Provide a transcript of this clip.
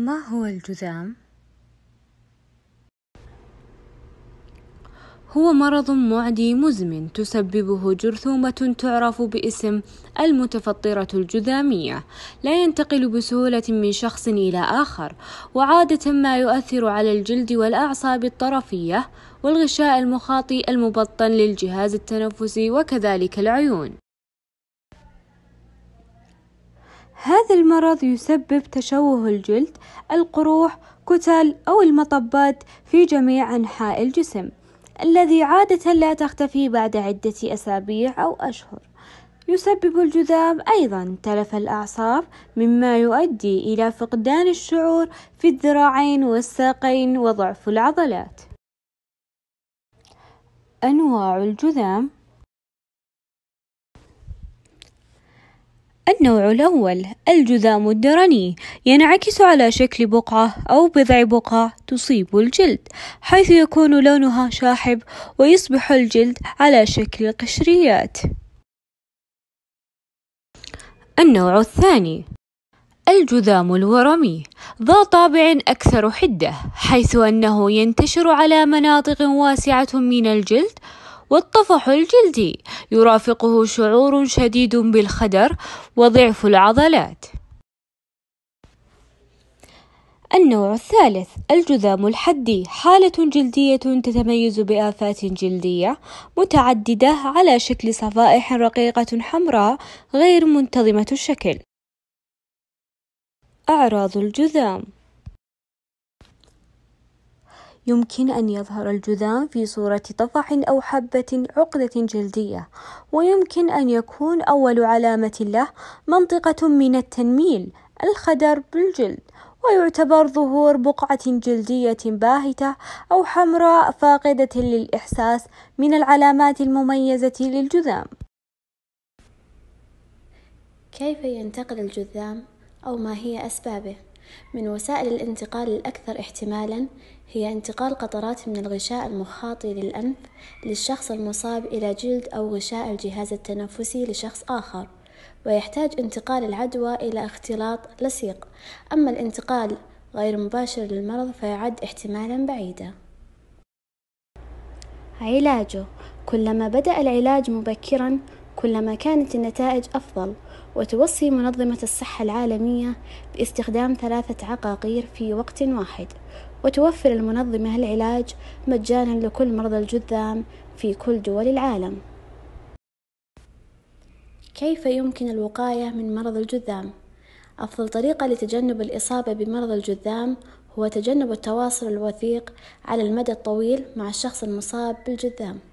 ما هو الجذام؟ هو مرض معدي مزمن تسببه جرثومة تعرف باسم المتفطرة الجذامية، لا ينتقل بسهولة من شخص إلى آخر، وعادة ما يؤثر على الجلد والأعصاب الطرفية والغشاء المخاطي المبطن للجهاز التنفسي وكذلك العيون. هذا المرض يسبب تشوه الجلد القروح كتل أو المطبات في جميع أنحاء الجسم الذي عادة لا تختفي بعد عدة أسابيع أو أشهر يسبب الجذام أيضا تلف الأعصاب مما يؤدي إلى فقدان الشعور في الذراعين والساقين وضعف العضلات أنواع الجذام النوع الأول الجذام الدرني ينعكس على شكل بقعة أو بضع بقع تصيب الجلد حيث يكون لونها شاحب ويصبح الجلد على شكل قشريات النوع الثاني الجذام الورمي ذا طابع أكثر حدة حيث أنه ينتشر على مناطق واسعة من الجلد والطفح الجلدي يرافقه شعور شديد بالخدر وضعف العضلات النوع الثالث الجذام الحدي حالة جلدية تتميز بآفات جلدية متعددة على شكل صفائح رقيقة حمراء غير منتظمة الشكل أعراض الجذام يمكن أن يظهر الجذام في صورة طفح أو حبة عقدة جلدية ويمكن أن يكون أول علامة له منطقة من التنميل الخدر بالجلد ويعتبر ظهور بقعة جلدية باهتة أو حمراء فاقدة للإحساس من العلامات المميزة للجذام كيف ينتقل الجذام أو ما هي أسبابه؟ من وسائل الانتقال الأكثر احتمالاً هي انتقال قطرات من الغشاء المخاطي للأنف للشخص المصاب إلى جلد أو غشاء الجهاز التنفسي لشخص آخر ويحتاج انتقال العدوى إلى اختلاط لصيق أما الانتقال غير مباشر للمرض فيعد احتمالا بعيدا علاجه كلما بدأ العلاج مبكرا كلما كانت النتائج أفضل وتوصي منظمة الصحة العالمية باستخدام ثلاثة عقاقير في وقت واحد وتوفر المنظمة العلاج مجانا لكل مرضى الجذام في كل دول العالم كيف يمكن الوقاية من مرض الجذام؟ أفضل طريقة لتجنب الإصابة بمرض الجذام هو تجنب التواصل الوثيق على المدى الطويل مع الشخص المصاب بالجذام